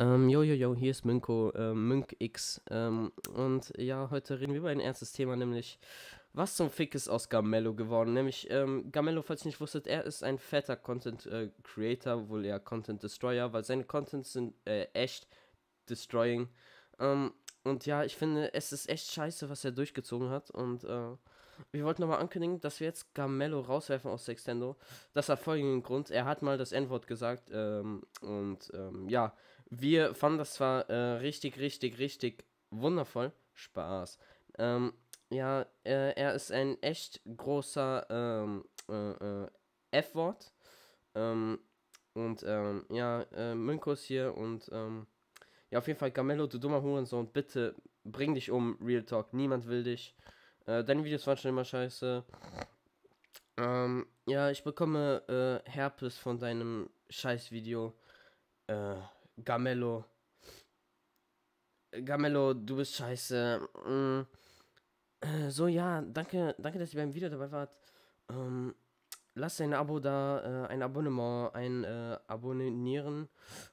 Ähm, yo, yo, yo, hier ist Münko, äh, MünkX. Ähm, und ja, heute reden wir über ein ernstes Thema, nämlich was zum Fick ist aus Gamello geworden? Nämlich, ähm, Gamello, falls ihr nicht wusstet, er ist ein fetter Content-Creator, äh, wohl eher Content-Destroyer, weil seine Contents sind äh, echt destroying. Ähm, und ja, ich finde, es ist echt scheiße, was er durchgezogen hat. Und äh, wir wollten nochmal ankündigen, dass wir jetzt Gamello rauswerfen aus Sextendo. Das hat folgenden Grund. Er hat mal das N-Wort gesagt. Ähm, und ähm, ja, wir fanden das zwar äh, richtig, richtig, richtig wundervoll. Spaß. Ähm, ja, äh, er ist ein echt großer ähm, äh, äh F-Wort. Ähm, und ähm, ja, äh, Münkus hier und ähm, ja, auf jeden Fall, Gamello, du dummer Hurensohn, bitte bring dich um, Real Talk. Niemand will dich. Äh, deine Videos waren schon immer scheiße. Ähm, ja, ich bekomme äh, Herpes von deinem Scheißvideo. Äh, Gamello. Äh, Gamello, du bist scheiße. Mhm. So, ja, danke, danke, dass ihr beim Video dabei wart. Ähm, lasst ein Abo da, äh, ein Abonnement, ein äh, Abonnieren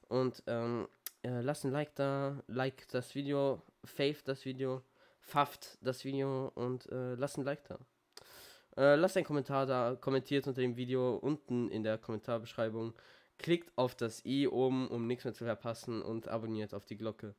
und ähm, äh, lasst ein Like da, like das Video, fave das Video, faft das Video und äh, lasst ein Like da. Äh, lasst einen Kommentar da, kommentiert unter dem Video unten in der Kommentarbeschreibung. Klickt auf das i oben, um nichts mehr zu verpassen und abonniert auf die Glocke.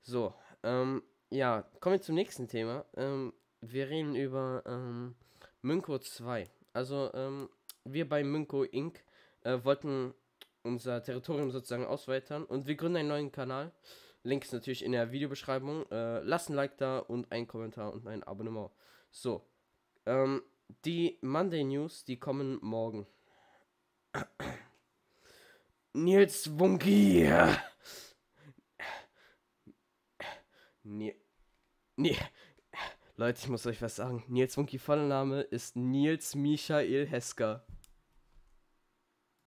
So, ähm, ja, kommen wir zum nächsten Thema. Ähm, wir reden über ähm, Münko 2. Also, ähm, wir bei Münko Inc. Äh, wollten unser Territorium sozusagen ausweitern und wir gründen einen neuen Kanal. Links natürlich in der Videobeschreibung. Äh, lasst ein Like da und einen Kommentar und ein Abonnement. So, ähm, die Monday News, die kommen morgen. Nils Wunki. Nils. Nee. Leute, ich muss euch was sagen. Nils Wunki Vollname ist Nils Michael Hesker.